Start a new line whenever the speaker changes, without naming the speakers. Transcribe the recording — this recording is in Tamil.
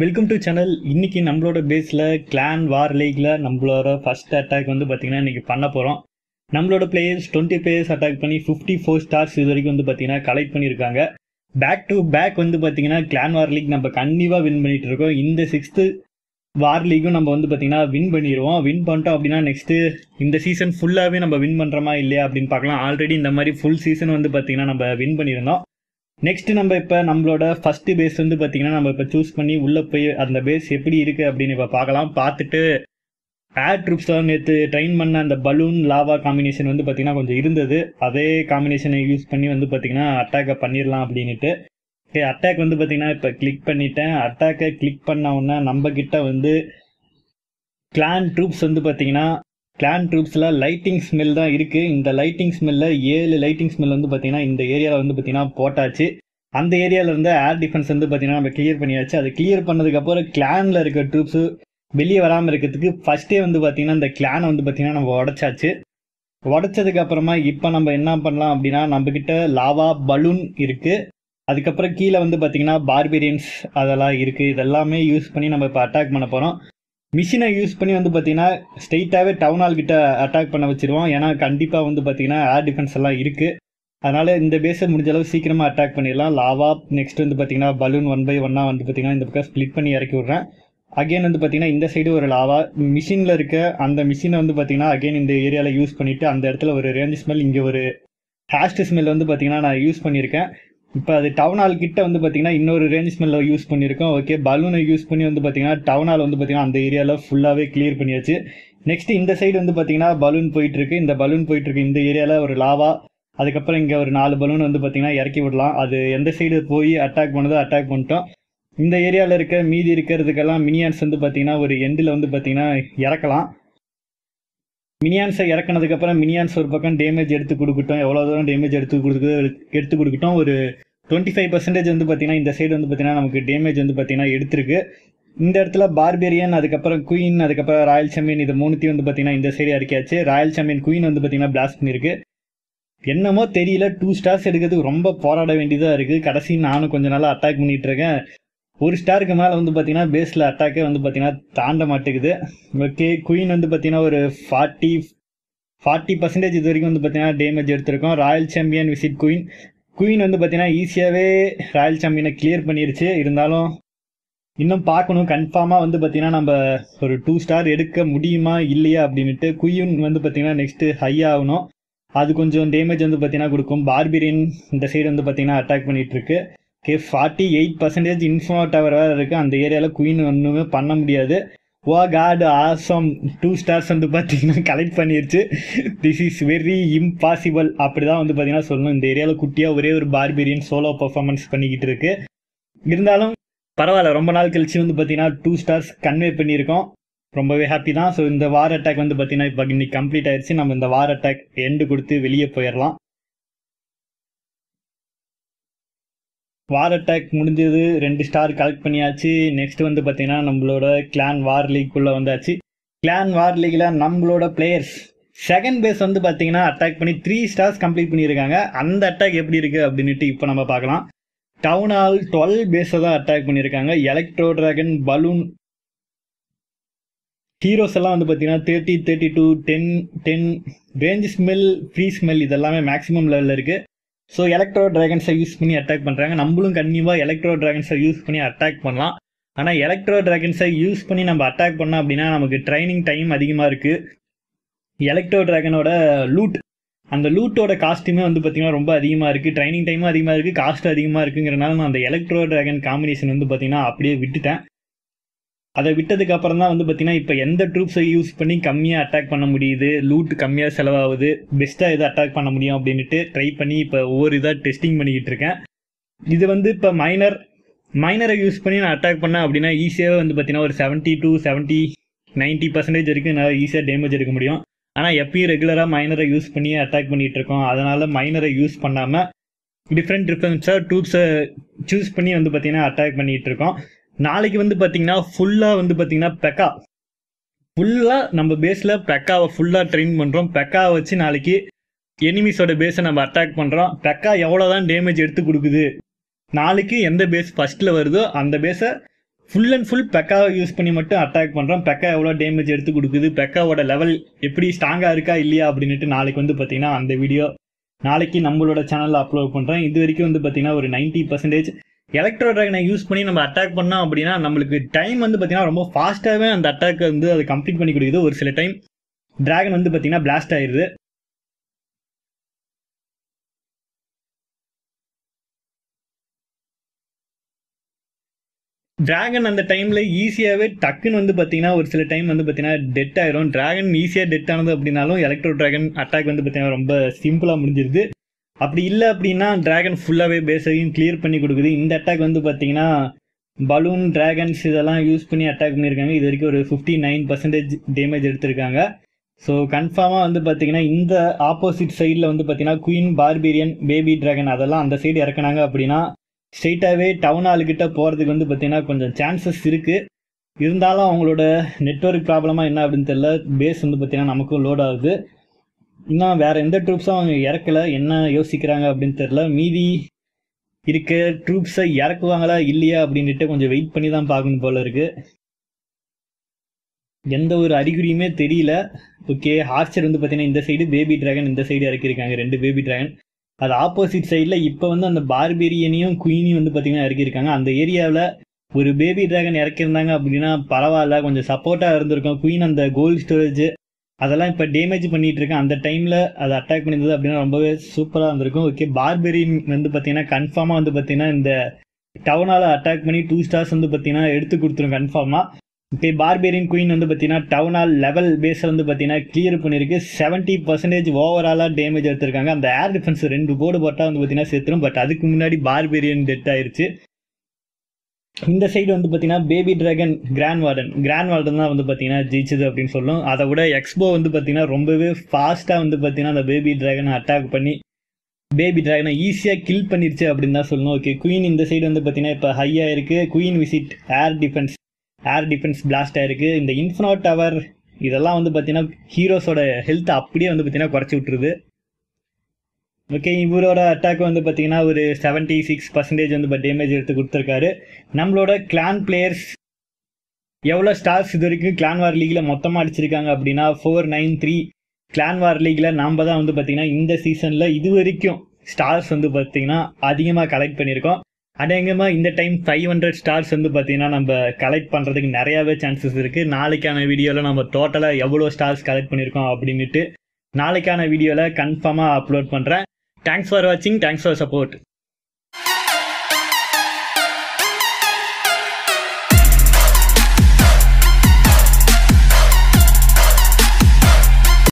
வெல்கம் டு சேனல் இன்றைக்கி நம்மளோட பேஸில் கிளான் வார் லீக்கில் நம்மளோட ஃபர்ஸ்ட் அட்டாக் வந்து பார்த்தீங்கன்னா இன்றைக்கி பண்ண போகிறோம் நம்மளோட பிளேயர்ஸ் டுவெண்ட்டி பிளேயர்ஸ் அட்டாக் பண்ணி ஃபிஃப்டி ஃபோர் ஸ்டார்ஸ் இது வரைக்கும் வந்து பார்த்திங்கன்னா கலெக்ட் பண்ணியிருக்காங்க பேக் டு பேக் வந்து பார்த்திங்கன்னா கிளான் வார் லீக் நம்ம கண்டிப்பாக வின் பண்ணிகிட்டு இருக்கோம் இந்த சிக்ஸ்த்து வார் லீக்கும் நம்ம வந்து பார்த்திங்கன்னா வின் பண்ணிடுவோம் வின் பண்ணிட்டோம் அப்படின்னா நெக்ஸ்ட்டு இந்த சீசன் ஃபுல்லாகவே நம்ம வின் பண்ணுறோமா இல்லையா அப்படின்னு பார்க்கலாம் ஆல்ரெடி இந்த மாதிரி ஃபுல் சீசன் வந்து பார்த்திங்கன்னா நம்ம வின் பண்ணியிருந்தோம் நெக்ஸ்ட் நம்ம இப்போ நம்மளோட ஃபர்ஸ்ட் பேஸ் வந்து பார்த்திங்கன்னா நம்ம இப்போ சூஸ் பண்ணி உள்ளே போய் அந்த பேஸ் எப்படி இருக்குது அப்படின்னு இப்போ பார்க்கலாம் பார்த்துட்டு ஏர் ட்ரிப்ஸ்லாம் நேற்று ட்ரெயின் பண்ண அந்த பலூன் லாவா காம்பினேஷன் வந்து பார்த்திங்கன்னா கொஞ்சம் இருந்தது அதே காம்பினேஷனை யூஸ் பண்ணி வந்து பார்த்திங்கன்னா அட்டாக்கை பண்ணிடலாம் அப்படின்ட்டு ஓகே அட்டாக் வந்து பார்த்திங்கன்னா இப்போ கிளிக் பண்ணிட்டேன் அட்டாக்கை கிளிக் பண்ண உடனே நம்மக்கிட்ட வந்து கிளான் ட்ரூப்ஸ் வந்து பார்த்தீங்கன்னா கிளான் ட்ரூப்ஸில் லைட்டிங் ஸ்மெல் தான் இருக்குது இந்த லைட்டிங் ஸ்மெல்லில் ஏழு லைட்டிங் ஸ்மெல் வந்து பார்த்திங்கன்னா இந்த ஏரியாவில் வந்து பார்த்திங்கன்னா போட்டாச்சு அந்த ஏரியாவில் இருந்த ஏர் டிஃபென்ஸ் வந்து பார்த்திங்கன்னா நம்ம கிளியர் பண்ணியாச்சு அது கிளியர் பண்ணதுக்கப்புறம் கிளானில் இருக்க ட்ரூப்ஸு வெளியே வராமல் இருக்கிறதுக்கு ஃபஸ்ட்டே வந்து பார்த்திங்கன்னா இந்த கிளானை வந்து பார்த்திங்கன்னா நம்ம உடச்சாச்சு உடச்சதுக்கப்புறமா இப்போ நம்ம என்ன பண்ணலாம் அப்படின்னா நம்மக்கிட்ட லாவா பலூன் இருக்குது அதுக்கப்புறம் கீழே வந்து பார்த்திங்கன்னா பார்பீரியன்ஸ் அதெல்லாம் இருக்குது இதெல்லாமே யூஸ் பண்ணி நம்ம இப்போ அட்டாக் பண்ண போகிறோம் மிஷினை யூஸ் பண்ணி வந்து பார்த்தீங்கன்னா ஸ்ட்ரெயிட்டாகவே டவுன் ஹால் கிட்ட அட்டாக் பண்ண வச்சிருவோம் ஏன்னா கண்டிப்பாக வந்து பார்த்தீங்கன்னா ஏர் டிஃபென்ஸ் எல்லாம் இருக்குது அதனால் இந்த பேஸை முடிஞ்ச அளவு சீக்கிரமாக அட்டாக் பண்ணிடலாம் லாவா நெக்ஸ்ட் வந்து பார்த்தீங்கன்னா பலூன் ஒன் பை ஒன்னாக வந்து பார்த்தீங்கன்னா இந்த பக்கம் ஸ்ப்ளிட் பண்ணி இறக்கி விட்றேன் அகெயின் வந்து பார்த்தீங்கன்னா இந்த சைடு ஒரு லாவா மிஷினில் இருக்க அந்த மிஷினை வந்து பார்த்தீங்கன்னா அகெயின் இந்த ஏரியாவில் யூஸ் பண்ணிவிட்டு அந்த இடத்துல ஒரு ரேஞ்ச் ஸ்மெல் இங்கே ஒரு ஹேஸ்ட் ஸ்மெல் வந்து பார்த்தீங்கன்னா நான் யூஸ் பண்ணியிருக்கேன் இப்போ அது டவுன் ஹால் கிட்ட வந்து பார்த்தீங்கன்னா இன்னொரு ரேஞ்ச் யூஸ் பண்ணியிருக்கோம் ஓகே பலூனை யூஸ் பண்ணி வந்து பார்த்தீங்கன்னா டவுன் ஹால் வந்து பார்த்தீங்கன்னா அந்த ஏரியாவில் ஃபுல்லாகவே கிளியர் பண்ணியாச்சு நெக்ஸ்ட் இந்த சைடு வந்து பார்த்தீங்கன்னா பலூன் போயிட்டுருக்கு இந்த பலூன் போயிட்டுருக்கு இந்த ஏரியாவில் ஒரு லாவா அதுக்கப்புறம் இங்கே ஒரு நாலு பலூன் வந்து பார்த்தீங்கன்னா இறக்கி விடலாம் அது எந்த சைடு போய் அட்டாக் பண்ணதோ அட்டாக் பண்ணிட்டோம் இந்த ஏரியாவில் இருக்க மீதி இருக்கிறதுக்கெல்லாம் மினியான்ஸ் வந்து பார்த்தீங்கன்னா ஒரு எண்டில் வந்து பார்த்தீங்கன்னா இறக்கலாம் மினியான்ஸை இறக்குனதுக்கு அப்புறம் மினியான்ஸ் ஒரு பக்கம் டேமேஜ் எடுத்து கொடுக்கட்டும் எவ்வளோ தூரம் டேமேஜ் எடுத்து கொடுக்குறது எடுத்து கொடுக்கட்டும் ஒரு டுவெண்ட்டி ஃபைவ் பர்சன்டேஜ் வந்து பார்த்தீங்கன்னா இந்த சைடு வந்து பார்த்தீங்கன்னா நமக்கு டேமேஜ் வந்து பார்த்தீங்கன்னா எடுத்திருக்கு இந்த இடத்துல பார்பேரியன் அதுக்கப்புறம் குயின் அதுக்கப்புறம் ராயல் சாம்பியன் இது மூணுத்தையும் வந்து பார்த்தீங்கன்னா இந்த சைடு இறக்கியாச்சு ராயல் சாம்பியன் குயின் வந்து பார்த்தீங்கன்னா பிளாஸ்ட் பண்ணியிருக்கு என்னமோ தெரியல டூ ஸ்டார்ஸ் எடுக்கிறதுக்கு ரொம்ப போராட வேண்டியதாக இருக்குது கடைசி நானும் கொஞ்ச நாளாக அட்டாக் பண்ணிகிட்டு இருக்கேன் ஒரு ஸ்டாருக்கு மேலே வந்து பார்த்தீங்கன்னா பேஸில் அட்டாக்கே வந்து பார்த்தீங்கன்னா தாண்ட மாட்டேங்குது ஓகே குயின் வந்து பார்த்தீங்கன்னா ஒரு ஃபார்ட்டி ஃபார்ட்டி பர்சன்டேஜ் இது வரைக்கும் வந்து பார்த்தீங்கன்னா டேமேஜ் எடுத்திருக்கோம் royal champion visit queen queen வந்து பார்த்தீங்கன்னா ஈஸியாகவே ராயல் சாம்பியனை கிளியர் பண்ணிருச்சு இருந்தாலும் இன்னும் பார்க்கணும் கன்ஃபார்மாக வந்து பார்த்தீங்கன்னா நம்ம ஒரு டூ ஸ்டார் எடுக்க முடியுமா இல்லையா அப்படின்ட்டு குயின் வந்து பார்த்தீங்கன்னா நெக்ஸ்ட்டு ஹை ஆகணும் அது கொஞ்சம் டேமேஜ் வந்து பார்த்தீங்கன்னா கொடுக்கும் பார்பிரின் இந்த சைடு வந்து பார்த்தீங்கன்னா அட்டாக் பண்ணிகிட்ருக்கு forty eight percentage inferno tower வேறு இருக்குது அந்த ஏரியாவில் குயின் ஒன்றுமே பண்ண முடியாது oh god awesome two stars வந்து பார்த்தீங்கன்னா கலெக்ட் பண்ணிருச்சு திஸ் இஸ் வெரி இம்பாசிபிள் அப்படி தான் வந்து பார்த்தீங்கன்னா சொல்லணும் இந்த ஏரியாவில் குட்டியாக ஒரே ஒரு பார்பீரியன் சோலோ பர்ஃபார்மன்ஸ் பண்ணிக்கிட்டு இருக்கு இருந்தாலும் பரவாயில்ல ரொம்ப நாள் கழிச்சு வந்து பார்த்தீங்கன்னா டூ ஸ்டார்ஸ் கன்வே பண்ணியிருக்கோம் ரொம்பவே ஹாப்பி தான் ஸோ இந்த வார் அட்டாக் வந்து பார்த்தீங்கன்னா இப்போ இன்னைக்கு கம்ப்ளீட் ஆயிடுச்சு நம்ம இந்த வார் அட்டாக் எண்டு கொடுத்து வெளியே போயிடலாம் வார் அட்டாக் முடிஞ்சது ரெண்டு ஸ்டார் கலெக்ட் பண்ணியாச்சு நெக்ஸ்ட் வந்து பார்த்தீங்கன்னா நம்மளோட கிளான் வார் லீக்குள்ளே வந்தாச்சு கிளான் வார் லீக்கில் நம்மளோட பிளேயர்ஸ் செகண்ட் பேஸ் வந்து பார்த்தீங்கன்னா அட்டாக் பண்ணி த்ரீ ஸ்டார்ஸ் கம்ப்ளீட் பண்ணியிருக்காங்க அந்த அட்டாக் எப்படி இருக்குது அப்படின்ட்டு இப்போ நம்ம பார்க்கலாம் டவுன் ஹால் டுவெல் பேஸை தான் அட்டாக் பண்ணியிருக்காங்க எலக்ட்ரோ ட்ராகன் பலூன் ஹீரோஸ் எல்லாம் வந்து பார்த்தீங்கன்னா thirty thirty two ten ten range spell free spell இதெல்லாமே மேக்ஸிமம் லெவலில் இருக்குது ஸோ எலக்ட்ரோ ட்ராகன்ஸை யூஸ் பண்ணி அட்டாக் பண்ணுறாங்க நம்மளும் கண்டிப்பாக எலக்ட்ரோ ட்ராகன்ஸை யூஸ் பண்ணி அட்டாக் பண்ணலாம் ஆனால் எலக்ட்ரோ ட்ராகன்ஸை யூஸ் பண்ணி நம்ம அட்டாக் பண்ணோம் அப்படின்னா நமக்கு ட்ரைனிங் டைம் அதிகமாக இருக்குது எலக்ட்ரோ ட்ராகனோட லூட் அந்த லூட்டோட காஸ்ட்டுமே வந்து பார்த்திங்கன்னா ரொம்ப அதிகமாக இருக்குது ட்ரைனிங் டைமும் அதிகமாக இருக்குது காஸ்ட்டு அதிகமாக இருக்குங்கிறனால நான் அந்த எலக்ட்ரோ ட்ராகன் காம்பினேஷன் வந்து பார்த்திங்கன்னா அப்படியே விட்டுட்டேன் அதை விட்டதுக்கு அப்புறம் தான் வந்து பார்த்தீங்கன்னா இப்போ எந்த ட்ரூப்ஸை யூஸ் பண்ணி கம்மியாக அட்டாக் பண்ண முடியுது லூட் கம்மியாக செலவாகுது பெஸ்ட்டாக எதை அட்டாக் பண்ண முடியும் அப்படின்ட்டு ட்ரை பண்ணி இப்போ ஒவ்வொரு இதாக டெஸ்டிங் பண்ணிக்கிட்டு இருக்கேன் இது வந்து இப்போ மைனர் மைனரை யூஸ் பண்ணி நான் அட்டாக் பண்ணேன் அப்படின்னா ஈஸியாகவே வந்து பார்த்தீங்கன்னா ஒரு seventy two seventy ninety percentage வரைக்கும் நல்லா ஈஸியாக டேமேஜ் எடுக்க முடியும் ஆனால் எப்பயும் ரெகுலராக மைனரை யூஸ் பண்ணி அட்டாக் பண்ணிகிட்டு இருக்கோம் அதனால் மைனரை யூஸ் பண்ணாமல் டிஃப்ரெண்ட் டிஃப்ரெண்ட்ஸாக டூப்ஸை சூஸ் பண்ணி வந்து பார்த்திங்கன்னா அட்டாக் பண்ணிகிட்டு இருக்கோம் நாளைக்கு வந்து பார்த்தீங்கன்னா ஃபுல்லாக வந்து பார்த்தீங்கன்னா பெக்கா ஃபுல்லாக நம்ம பேஸில் பெக்காவை ஃபுல்லாக ட்ரெயின் பண்ணுறோம் பெக்காவை வச்சு நாளைக்கு எனிமிஸோட பேஸை நம்ம அட்டாக் பண்ணுறோம் பெக்கா எவ்வளோ தான் டேமேஜ் எடுத்து கொடுக்குது நாளைக்கு எந்த பேஸ் ஃபஸ்ட்டில் வருதோ அந்த பேஸை ஃபுல் அண்ட் ஃபுல் பெக்காவை யூஸ் பண்ணி மட்டும் அட்டாக் பண்ணுறோம் பெக்கா எவ்வளோ டேமேஜ் எடுத்து கொடுக்குது பெக்காவோட லெவல் எப்படி ஸ்ட்ராங்காக இருக்கா இல்லையா அப்படின்ட்டு நாளைக்கு வந்து பார்த்திங்கன்னா அந்த வீடியோ நாளைக்கு நம்மளோட சேனலில் அப்லோட் பண்ணுறேன் இது வரைக்கும் வந்து பார்த்தீங்கன்னா ஒரு நைன்ட்டி பர்சன்டேஜ் எலக்ட்ரோ ட்ராகனை யூஸ் பண்ணி நம்ம அட்டாக் பண்ணோம் அப்படின்னா நம்மளுக்கு டைம் வந்து பார்த்தீங்கன்னா ரொம்ப ஃபாஸ்ட்டாகவே அந்த அட்டாக் வந்து அது கம்ப்ளீட் பண்ணி கொடுக்குது ஒரு சில டைம் ட்ராகன் வந்து பார்த்தீங்கன்னா பிளாஸ்ட் ஆயிடுது டிராகன் அந்த டைமில் ஈஸியாகவே டக்குன்னு வந்து பார்த்தீங்கன்னா ஒரு சில டைம் வந்து பார்த்தீங்கன்னா டெட் ஆயிரும் டிராகன் ஈஸியாக டெட் ஆனது அப்படின்னாலும் எலக்ட்ரோ டிராகன் அட்டாக் வந்து பார்த்தீங்கன்னா ரொம்ப சிம்பிளாக முடிஞ்சிருது அப்படி இல்லை அப்படின்னா ட்ராகன் ஃபுல்லாகவே பேசையும் கிளியர் பண்ணி கொடுக்குது இந்த அட்டாக் வந்து பார்த்தீங்கன்னா பலூன் ட்ராகன்ஸ் இதெல்லாம் யூஸ் பண்ணி அட்டாக் பண்ணியிருக்காங்க இது வரைக்கும் ஒரு ஃபிஃப்டி நைன் பர்சன்டேஜ் டேமேஜ் எடுத்திருக்காங்க ஸோ கன்ஃபார்மாக வந்து பார்த்தீங்கன்னா இந்த ஆப்போசிட் சைடில் வந்து பார்த்தீங்கன்னா குயின் பார்பீரியன் பேபி ட்ராகன் அதெல்லாம் அந்த சைடு இறக்குனாங்க அப்படின்னா ஸ்ட்ரெயிட்டாகவே டவுன் ஆளுக்கிட்ட போகிறதுக்கு வந்து பார்த்தீங்கன்னா கொஞ்சம் சான்சஸ் இருக்குது இருந்தாலும் அவங்களோட நெட்ஒர்க் ப்ராப்ளமாக என்ன அப்படின்னு தெரியல பேஸ் வந்து பார்த்தீங்கன்னா நமக்கும் லோட் ஆகுது இன்னும் வேற எந்த ட்ரூப்ஸும் அவங்க இறக்கல என்ன யோசிக்கிறாங்க அப்படின்னு தெரியல மீதி இருக்க ட்ரூப்ஸை இறக்குவாங்களா இல்லையா அப்படின்ட்டு கொஞ்சம் வெயிட் பண்ணி தான் பார்க்கணும் போல இருக்கு எந்த ஒரு அறிகுறியுமே தெரியல ஓகே ஹார்ச்சர் வந்து பார்த்தீங்கன்னா இந்த சைடு பேபி ட்ராகன் இந்த சைடு இறக்கியிருக்காங்க ரெண்டு பேபி ட்ராகன் அது ஆப்போசிட் சைடில் இப்போ வந்து அந்த பார்பேரியனையும் குயினியும் வந்து பார்த்தீங்கன்னா இறக்கியிருக்காங்க அந்த ஏரியாவில் ஒரு பேபி ட்ராகன் இறக்கியிருந்தாங்க அப்படின்னா பரவாயில்ல கொஞ்சம் சப்போர்ட்டாக இருந்திருக்கும் குயின் அந்த கோல்டு ஸ்டோரேஜ் அதெல்லாம் இப்போ டேமேஜ் பண்ணிட்டு இருக்கேன் அந்த டைமில் அதை அட்டாக் பண்ணியிருந்தது அப்படின்னா ரொம்பவே சூப்பராக இருந்திருக்கும் ஓகே பார்பெரி வந்து பார்த்தீங்கன்னா கன்ஃபார்மாக வந்து பார்த்தீங்கன்னா இந்த டவுனால் அட்டாக் பண்ணி டூ ஸ்டார்ஸ் வந்து பார்த்தீங்கன்னா எடுத்து கொடுத்துரும் கன்ஃபார்மாக இப்போ பார்பேரியன் குயின் வந்து பார்த்தீங்கன்னா டவுனால் லெவல் பேஸில் வந்து பார்த்தீங்கன்னா கிளியர் பண்ணியிருக்கு செவன்ட்டி பர்சன்டேஜ் ஓவராலாக டேமேஜ் எடுத்திருக்காங்க அந்த ஏர் டிஃபென்ஸ் ரெண்டு போர்டு போட்டால் வந்து பார்த்தீங்கன்னா சேர்த்துரும் பட் அதுக்கு முன்னாடி பார்பேரியன் டெட் ஆயிடுச்சு இந்த சைடு வந்து பார்த்தீங்கன்னா baby dragon grand warden grand warden தான் வந்து பார்த்தீங்கன்னா ஜெயிச்சது அப்படின்னு சொல்லும் அதை விட எக்ஸ்போ வந்து பார்த்தீங்கன்னா ரொம்பவே ஃபாஸ்ட்டாக வந்து பார்த்தீங்கன்னா அந்த பேபி ட்ராகனை அட்டாக் பண்ணி பேபி ட்ராகனை ஈஸியாக கில் பண்ணிருச்சு அப்படின்னு தான் சொல்லணும் ஓகே குயின் இந்த சைடு வந்து பார்த்தீங்கன்னா இப்போ ஹையாக இருக்குது queen visit air defence air defence பிளாஸ்டாக இருக்குது இந்த இன்ஃபினோ டவர் இதெல்லாம் வந்து பார்த்தீங்கன்னா ஹீரோஸோட ஹெல்த் அப்படியே வந்து பார்த்தீங்கன்னா குறைச்சி விட்டுருது ஓகே இவரோட அட்டாக் வந்து பார்த்தீங்கன்னா ஒரு செவன்ட்டி சிக்ஸ் பர்சன்டேஜ் வந்து இப்போ டேமேஜ் எடுத்து கொடுத்துருக்காரு நம்மளோட கிளான் பிளேயர்ஸ் எவ்வளோ ஸ்டார்ஸ் இது வரைக்கும் கிளான் வார் லீகில் மொத்தமாக அடிச்சிருக்காங்க அப்படின்னா four nine three clan war லீகில் நாம் தான் வந்து பார்த்திங்கன்னா இந்த சீசனில் இது வரைக்கும் ஸ்டார்ஸ் வந்து பார்த்திங்கன்னா அதிகமாக கலெக்ட் பண்ணியிருக்கோம் அநேகமாக இந்த டைம் ஃபைவ் ஹண்ட்ரட் ஸ்டார்ஸ் வந்து பார்த்தீங்கன்னா நம்ம கலெக்ட் பண்ணுறதுக்கு நிறையாவே சான்சஸ் இருக்குது நாளைக்கான வீடியோவில் நம்ம டோட்டலாக எவ்வளோ ஸ்டார்ஸ் கலெக்ட் பண்ணியிருக்கோம் அப்படின்ட்டு நாளைக்கான வீடியோவில் கன்ஃபார்மாக அப்லோட் பண்ணுறேன் Thanks for watching. Thanks for support.